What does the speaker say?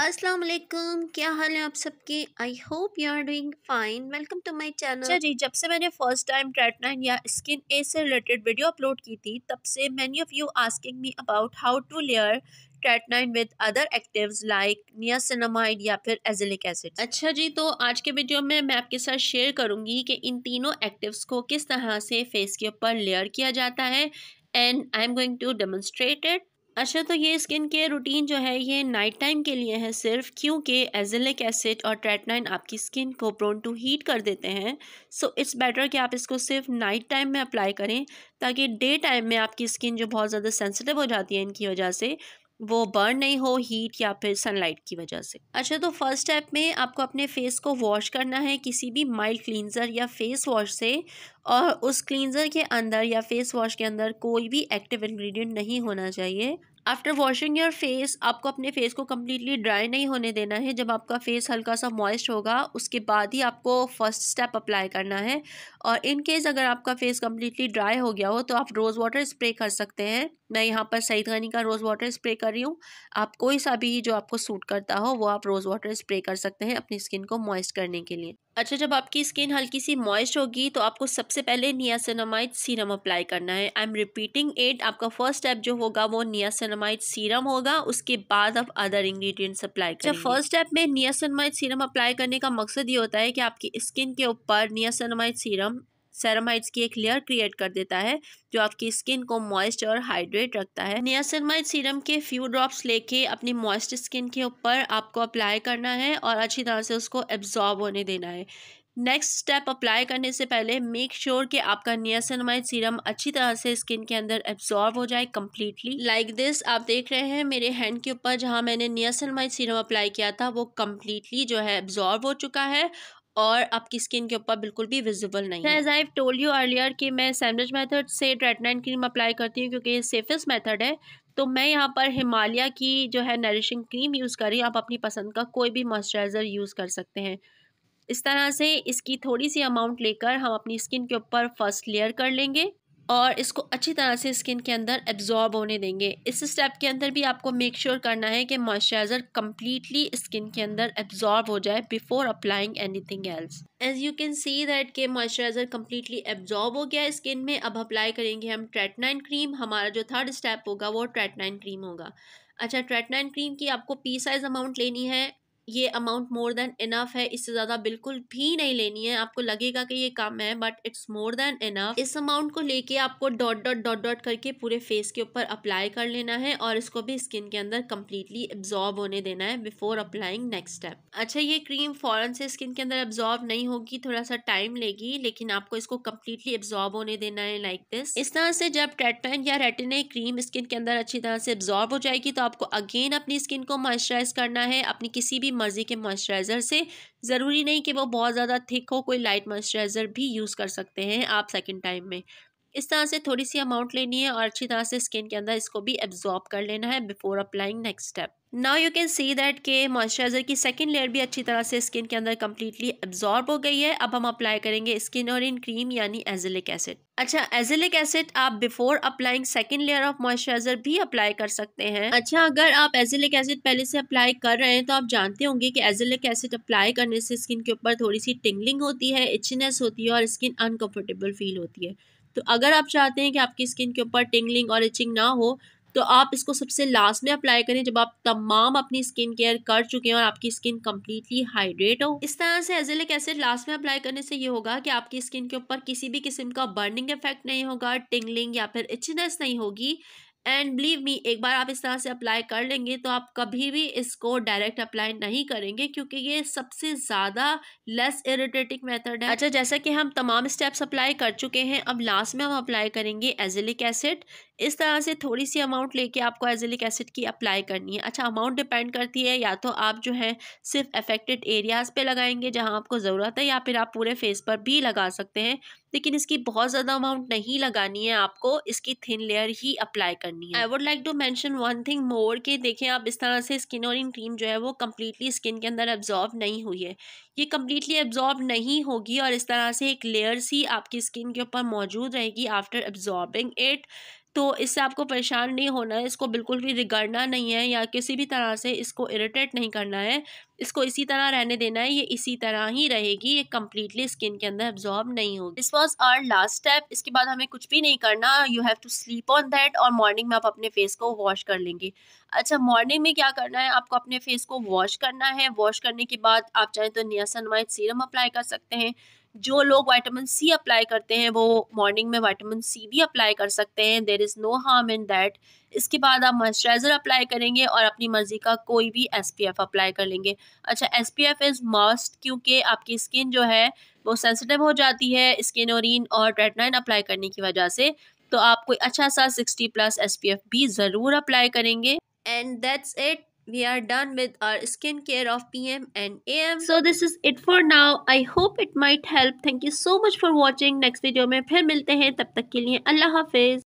अस्सलाम वालेकुम क्या हाल है आप सबके I hope you are doing fine welcome to my channel अच्छा जी जब से मैंने फर्स्ट टाइम ट्रेटनाइन या स्किन ए से रिलेटेड वीडियो अपलोड की थी तब से many of you asking me about how to layer tretinoin with other actives like niacinamide या फिर एजिलिक एसिड अच्छा जी तो आज के वीडियो में मैं आपके साथ शेयर करूंगी कि इन तीनों एक्टिव्स को किस तरह से फेस के ऊपर लेयर किया जाता है and I am going to demonstrate it अच्छा तो ये स्किन केयर रूटीन जो है ये नाइट टाइम के लिए है सिर्फ क्योंकि एजिलिक एसिड और ट्रेटनाइन आपकी स्किन को प्रोन टू हीट कर देते हैं सो इट्स बेटर कि आप इसको सिर्फ नाइट टाइम में अप्लाई करें ताकि डे टाइम में आपकी स्किन जो बहुत ज़्यादा सेंसिटिव हो जाती है इनकी वजह से वो बर्न नहीं हो हीट या फिर सनलाइट की वजह से अच्छा तो फर्स्ट स्टेप में आपको अपने फेस को वॉश करना है किसी भी माइल्ड क्लींज़र या फेस वॉश से और उस क्लींज़र के अंदर या फेस वॉश के अंदर कोई भी एक्टिव इंग्रेडिएंट नहीं होना चाहिए आफ्टर वॉशिंग योर फेस आपको अपने फेस को कम्प्लीटली ड्राई नहीं होने देना है जब आपका फेस हल्का सा मॉइस्ट होगा उसके बाद ही आपको फर्स्ट स्टेप अप्लाई करना है और इन केस अगर आपका फेस कम्प्लीटली ड्राई हो गया हो तो आप रोज़ वाटर स्प्रे कर सकते हैं मैं यहाँ पर सईद गनी का रोज़ वाटर स्प्रे कर रही हूँ आप कोई सा भी जो आपको सूट करता हो वो आप रोज़ वाटर स्प्रे कर सकते हैं अपनी स्किन को मॉइस्ट करने के लिए अच्छा जब आपकी स्किन हल्की सी मॉइस्ट होगी तो आपको सबसे पहले नियासनामाइट सीरम अप्लाई करना है आई एम रिपीटिंग एट आपका फर्स्ट स्टेप जो होगा वो नियासनामाइट सीरम होगा उसके बाद आप अदर इंग्रेडिएंट्स अप्लाई करेंगे अच्छा फर्स्ट स्टेप में नियासनामाइट सीरम अप्लाई करने का मकसद ये होता है कि आपकी स्किन के ऊपर नियासनामाइट सीरम सेरामाइड्स की एक लेयर क्रिएट कर देता है जो आपकी स्किन को मॉइस्ट और हाइड्रेट रखता है नियासिनमाइड सीरम के फ्यू ड्रॉप्स लेके अपनी मॉइस्ट स्किन के ऊपर आपको अप्लाई करना है और अच्छी तरह से उसको एब्जॉर्ब होने देना है नेक्स्ट स्टेप अप्लाई करने से पहले मेक श्योर sure कि आपका नियासनमाइड सीरम अच्छी तरह से स्किन के अंदर एब्जॉर्ब हो जाए कम्प्लीटली लाइक दिस आप देख रहे हैं मेरे हैंड के ऊपर जहाँ मैंने नियासनमाइड सीरम अप्लाई किया था वो कम्प्लीटली जो है एब्जॉर्ब हो चुका है और आपकी स्किन के ऊपर बिल्कुल भी विजिबल नहीं as I told you earlier कि मैं सैंडविच मेथड से ट्रेटनाइन क्रीम अप्लाई करती हूँ क्योंकि ये सेफेस्ट मेथड है तो मैं यहाँ पर हिमालय की जो है नरिशिंग क्रीम यूज़ कर रही हूँ आप अपनी पसंद का कोई भी मॉइस्चराइज़र यूज़ कर सकते हैं इस तरह से इसकी थोड़ी सी अमाउंट लेकर हम अपनी स्किन के ऊपर फर्स्ट लेयर कर लेंगे और इसको अच्छी तरह से स्किन के अंदर एब्जॉर्ब होने देंगे इस स्टेप के अंदर भी आपको मेक श्योर sure करना है कि मॉइस्चराइज़र कम्प्लीटली स्किन के अंदर एब्जॉर्ब हो जाए before applying anything else as you can see that के मॉइस्चराइज़र कम्प्लीटली एब्जॉर्ब हो गया स्किन में अब अप्लाई करेंगे हम ट्रेटनाइन क्रीम हमारा जो थर्ड स्टेप होगा वो ट्रेटनाइन क्रीम होगा अच्छा ट्रेटनाइन क्रीम की आपको पी साइज़ अमाउंट लेनी है ये अमाउंट मोर देन इनफ है इससे ज़्यादा बिल्कुल भी नहीं लेनी है आपको लगेगा कि ये कम है but it's more than enough इस अमाउंट को लेके आपको डॉट डॉट डॉट डॉट करके पूरे फेस के ऊपर अप्लाई कर लेना है और इसको भी स्किन के अंदर कम्प्लीटली एब्जॉर्ब होने देना है बिफोर अप्लाइंग नेक्स्ट स्टेप अच्छा ये क्रीम फॉरन से स्किन के अंदर एब्जॉर्ब नहीं होगी थोड़ा सा टाइम लेगी लेकिन आपको इसको कम्प्लीटली एब्जॉर्ब होने देना है लाइक like दिस इस तरह से जब ट्रेटमेंट या रेटिना क्रीम स्किन के अंदर अच्छी तरह से एब्जॉर्ब हो जाएगी तो आपको अगेन अपनी स्किन को मॉइस्चराइज करना है अपनी किसी भी मर्ज़ी के मॉइस्चराइज़र से ज़रूरी नहीं कि वो बहुत ज़्यादा थिक हो कोई लाइट मॉइस्चराइज़र भी यूज़ कर सकते हैं आप सेकेंड टाइम में इस तरह से थोड़ी सी अमाउंट लेनी है और अच्छी तरह से स्किन के अंदर इसको भी एब्जॉर्ब कर लेना है before applying next step now you can see that के मॉइस्चराइज़र की सेकेंड लेयर भी अच्छी तरह से स्किन के अंदर कम्प्लीटली एब्जॉर्ब हो गई है अब हम अप्लाई करेंगे स्किन और इन क्रीम यानी एजिलिक एसिड अच्छा एजिलिक एसिड आप before applying second layer of moisturiser भी अप्लाई कर सकते हैं अच्छा अगर आप एजिलिक एसिड पहले से अप्लाई कर रहे हैं तो आप जानते होंगे कि एजिलिक एसिड अप्लाई करने से स्किन के ऊपर थोड़ी सी टिंगलिंग होती है इचनेस होती है और स्किन अनकम्फर्टेबल फील होती है तो अगर आप चाहते हैं कि आपकी स्किन के ऊपर टिंगलिंग और इचिंग ना हो तो आप इसको सबसे लास्ट में अप्लाई करें जब आप तमाम अपनी स्किन केयर कर चुके हैं और आपकी स्किन कम्प्लीटली हाइड्रेट हो इस तरह से एजेलिक एसिड लास्ट में अप्लाई करने से ये होगा कि आपकी स्किन के ऊपर किसी भी किस्म का बर्निंग इफेक्ट नहीं होगा टिंगलिंग या फिर इचनेस नहीं होगी एंड बिलीव मी एक बार आप इस तरह से अप्लाई कर लेंगे तो आप कभी भी इसको डायरेक्ट अप्लाई नहीं करेंगे क्योंकि ये सबसे ज़्यादा लेस इरिटेटिंग मेथड है अच्छा जैसा कि हम तमाम स्टेप्स अप्लाई कर चुके हैं अब लास्ट में हम अप्लाई करेंगे एजिलिक एसिड इस तरह से थोड़ी सी अमाउंट लेके आपको एजिलिक एसिड की अप्लाई करनी है अच्छा अमाउंट डिपेंड करती है या तो आप जो है सिर्फ अफेक्टेड एरियाज़ पर लगाएंगे जहाँ आपको ज़रूरत है या फिर आप पूरे फेस पर भी लगा सकते हैं लेकिन इसकी बहुत ज़्यादा अमाउंट नहीं लगानी है आपको इसकी थिन लेयर ही अप्लाई करनी है I would like to mention one thing more के देखें आप इस तरह से स्किन और इन क्रीम जो है वो कम्प्लीटली स्किन के अंदर एब्जॉर्ब नहीं हुई है ये कम्प्लीटली एब्जॉर्ब नहीं होगी और इस तरह से एक लेयर सी आपकी स्किन के ऊपर मौजूद रहेगी आफ्टर एब्जॉर्बिंग इट तो इससे आपको परेशान नहीं होना है इसको बिल्कुल भी बिगड़ना नहीं है या किसी भी तरह से इसको इरिटेट नहीं करना है इसको इसी तरह रहने देना है ये इसी तरह ही रहेगी ये कम्प्लीटली स्किन के अंदर एब्जॉर्ब नहीं होगी this was our last step इसके बाद हमें कुछ भी नहीं करना you have to sleep on that और मॉर्निंग में आप अपने फेस को वॉश कर लेंगे अच्छा मॉर्निंग में क्या करना है आपको अपने फेस को वॉश करना है वॉश करने के बाद आप चाहें तो नियासनवाइट सीरम अप्लाई कर सकते हैं जो लोग वाइटामिन सी अप्लाई करते हैं वो मॉर्निंग में वाइटामिन सी भी अप्लाई कर सकते हैं there is no harm in that इसके बाद आप मॉइस्चराइज़र अप्लाई करेंगे और अपनी मर्ज़ी का कोई भी एस पी एफ अप्लाई कर लेंगे अच्छा S P F is must क्योंकि आपकी स्किन जो है वो सेंसिटिव हो जाती है स्किन ओरिन और ट्रेटनाइन अप्लाई करने की वजह से तो आप कोई अच्छा सा sixty plus S P F भी ज़रूर अप्लाई करेंगे and that's it we are done with our skincare of pm and am so this is it for now i hope it might help thank you so much for watching next video mein phir milte hain tab tak ke liye allah hafiz